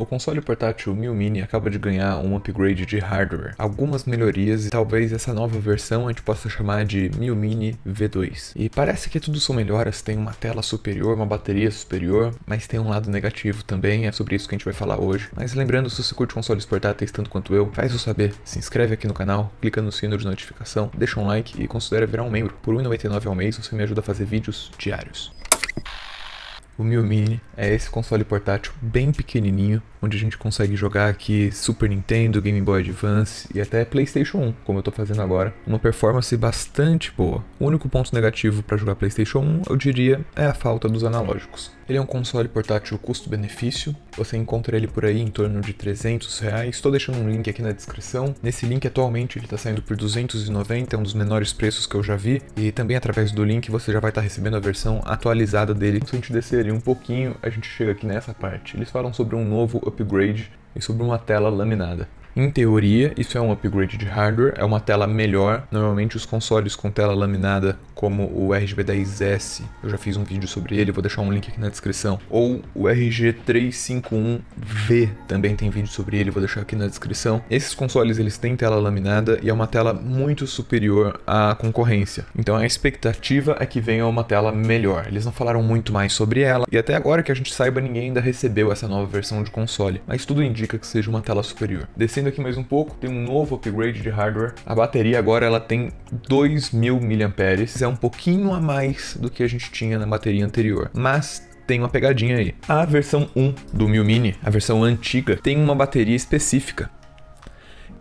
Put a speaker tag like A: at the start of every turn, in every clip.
A: O console portátil Miu Mini acaba de ganhar um upgrade de hardware, algumas melhorias e talvez essa nova versão a gente possa chamar de Miu Mini V2. E parece que tudo são melhoras, tem uma tela superior, uma bateria superior, mas tem um lado negativo também, é sobre isso que a gente vai falar hoje. Mas lembrando, se você curte consoles portáteis tanto quanto eu, faz o saber, se inscreve aqui no canal, clica no sino de notificação, deixa um like e considera virar um membro. Por R$1,99 ao mês você me ajuda a fazer vídeos diários. O Miu Mini é esse console portátil bem pequenininho, onde a gente consegue jogar aqui Super Nintendo, Game Boy Advance e até PlayStation 1, como eu estou fazendo agora. Uma performance bastante boa. O único ponto negativo para jogar PlayStation 1, eu diria, é a falta dos analógicos. Ele é um console portátil custo-benefício, você encontra ele por aí em torno de 300 reais. Estou deixando um link aqui na descrição. Nesse link atualmente ele está saindo por 290, é um dos menores preços que eu já vi. E também através do link você já vai estar tá recebendo a versão atualizada dele. Então, se a gente descer ali um pouquinho, a gente chega aqui nessa parte. Eles falam sobre um novo upgrade e sobre uma tela laminada. Em teoria, isso é um upgrade de hardware, é uma tela melhor. Normalmente os consoles com tela laminada, como o RGB10S, eu já fiz um vídeo sobre ele, vou deixar um link aqui na descrição, ou o RG351V, também tem vídeo sobre ele, vou deixar aqui na descrição. Esses consoles eles têm tela laminada e é uma tela muito superior à concorrência. Então a expectativa é que venha uma tela melhor. Eles não falaram muito mais sobre ela e até agora que a gente saiba ninguém ainda recebeu essa nova versão de console, mas tudo indica que seja uma tela superior. Descendo aqui mais um pouco, tem um novo upgrade de hardware. A bateria agora ela tem 2.000 mAh, é um pouquinho a mais do que a gente tinha na bateria anterior, mas tem uma pegadinha aí. A versão 1 do Mi Mini, a versão antiga, tem uma bateria específica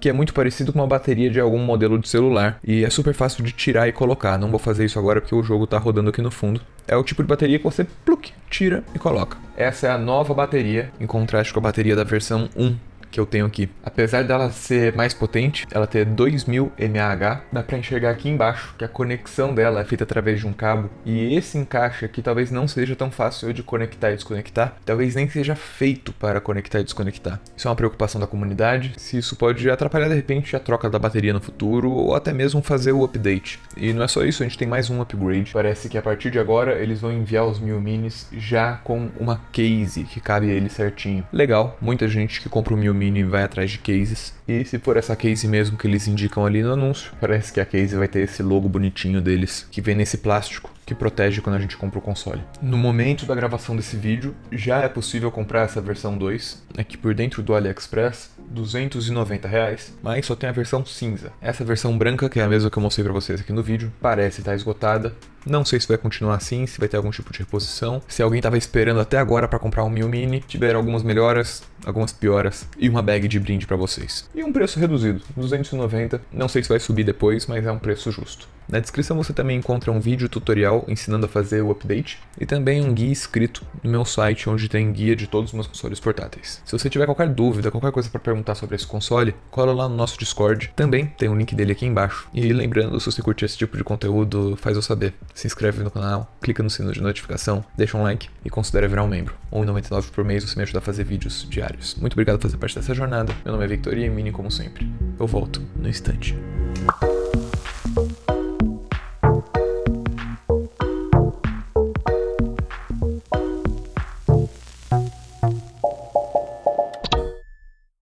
A: que é muito parecido com uma bateria de algum modelo de celular e é super fácil de tirar e colocar. Não vou fazer isso agora porque o jogo está rodando aqui no fundo. É o tipo de bateria que você pluk, tira e coloca. Essa é a nova bateria, em contraste com a bateria da versão 1 que eu tenho aqui. Apesar dela ser mais potente, ela ter 2000 mAh, dá para enxergar aqui embaixo que a conexão dela é feita através de um cabo e esse encaixe aqui talvez não seja tão fácil de conectar e desconectar, talvez nem seja feito para conectar e desconectar. Isso é uma preocupação da comunidade, se isso pode atrapalhar de repente a troca da bateria no futuro ou até mesmo fazer o update. E não é só isso, a gente tem mais um upgrade. Parece que a partir de agora eles vão enviar os mil minis já com uma case que cabe ele certinho. Legal, muita gente que compra o mil condomínio e vai atrás de cases. E se for essa case mesmo que eles indicam ali no anúncio, parece que a case vai ter esse logo bonitinho deles que vem nesse plástico que protege quando a gente compra o console. No momento da gravação desse vídeo, já é possível comprar essa versão 2, aqui né, por dentro do AliExpress, 290 reais, mas só tem a versão cinza. Essa versão branca, que é a mesma que eu mostrei para vocês aqui no vídeo, parece estar tá esgotada, não sei se vai continuar assim, se vai ter algum tipo de reposição. Se alguém estava esperando até agora para comprar um Mil Mini, tiveram algumas melhoras, algumas pioras e uma bag de brinde para vocês. E um preço reduzido, 290. Não sei se vai subir depois, mas é um preço justo. Na descrição você também encontra um vídeo tutorial ensinando a fazer o update e também um guia escrito no meu site onde tem guia de todos os meus consoles portáteis. Se você tiver qualquer dúvida, qualquer coisa para perguntar sobre esse console, cola lá no nosso Discord. Também tem o um link dele aqui embaixo. E lembrando, se você curtir esse tipo de conteúdo, faz eu saber se inscreve no canal, clica no sino de notificação, deixa um like e considera virar um membro. R$1,99 por mês você me ajuda a fazer vídeos diários. Muito obrigado por fazer parte dessa jornada. Meu nome é Victoria e Mini como sempre. Eu volto no instante.